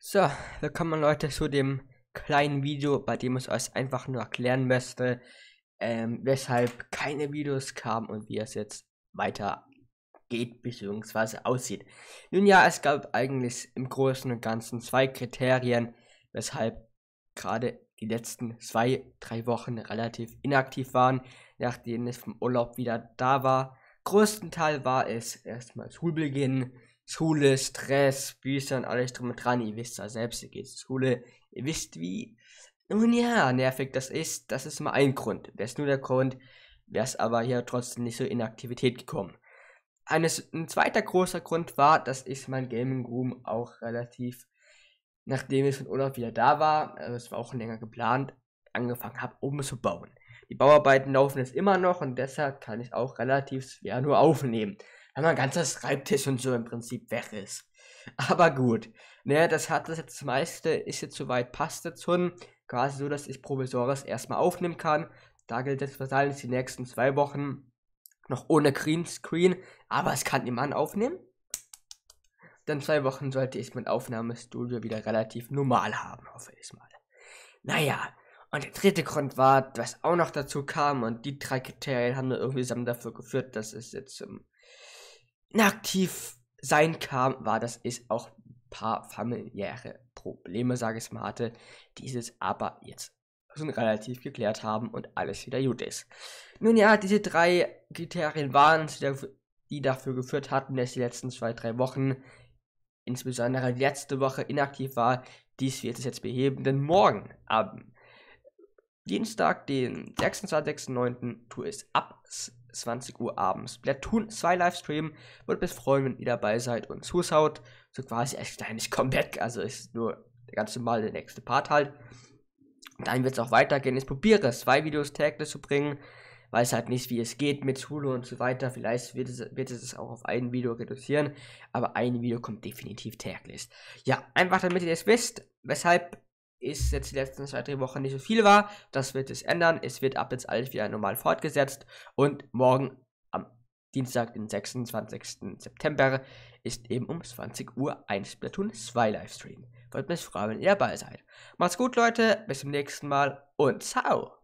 So, willkommen Leute zu dem kleinen Video, bei dem ich euch einfach nur erklären möchte, ähm, weshalb keine Videos kamen und wie es jetzt weiter geht bzw. aussieht. Nun ja, es gab eigentlich im Großen und Ganzen zwei Kriterien, weshalb gerade die letzten zwei, drei Wochen relativ inaktiv waren, nachdem es vom Urlaub wieder da war. Größten Teil war es erstmal Schulbeginn, Schule, Stress, Bücher und alles drum und dran. Ihr wisst ja selbst, ihr geht zur Schule. Ihr wisst, wie nun ja, nervig das ist. Das ist mal ein Grund. Das ist nur der Grund. Wäre es aber hier trotzdem nicht so in Aktivität gekommen. Eines, ein zweiter großer Grund war, dass ich mein Gaming Room auch relativ, nachdem ich von Urlaub wieder da war, also es war auch länger geplant, angefangen habe, umzubauen. Die Bauarbeiten laufen jetzt immer noch und deshalb kann ich auch relativ schwer nur aufnehmen wenn mein ganzer Schreibtisch und so im Prinzip weg ist. Aber gut, ne, das hat das jetzt das meiste, ist jetzt soweit, passt jetzt schon. Quasi so, dass ich Provisores erstmal aufnehmen kann. Da gilt jetzt wahrscheinlich die nächsten zwei Wochen noch ohne Greenscreen, aber es kann niemand aufnehmen. Dann zwei Wochen sollte ich mein Aufnahmestudio wieder relativ normal haben, hoffe ich mal. Naja, und der dritte Grund war, was auch noch dazu kam, und die drei Kriterien haben nur irgendwie zusammen dafür geführt, dass es jetzt ähm, aktiv sein kam, war, dass ich auch ein paar familiäre Probleme, sage ich mal, hatte, dieses aber jetzt schon relativ geklärt haben und alles wieder gut ist. Nun ja, diese drei Kriterien waren die dafür geführt hatten, dass die letzten zwei, drei Wochen, insbesondere die letzte Woche, inaktiv war. Dies wird es jetzt beheben, denn morgen am Dienstag, den 26.09., tue es ab 20 Uhr abends. Splatoon 2 Livestream. Würde mich freuen, wenn ihr dabei seid und zuschaut. So quasi als kleines Comeback. Also ist nur der ganze normal der nächste Part halt. dann wird es auch weitergehen. Ich probiere zwei Videos täglich zu bringen. Weiß halt nicht, wie es geht mit Schule und so weiter. Vielleicht wird es, wird es auch auf ein Video reduzieren. Aber ein Video kommt definitiv täglich. Ja, einfach damit ihr es wisst, weshalb ist jetzt die letzten zwei, drei Wochen nicht so viel war. Das wird es ändern. Es wird ab jetzt alles wieder normal fortgesetzt. Und morgen am Dienstag, den 26. September, ist eben um 20 Uhr ein Splatoon 2 Livestream. Würde mich freuen, wenn ihr dabei seid. Macht's gut, Leute. Bis zum nächsten Mal und ciao.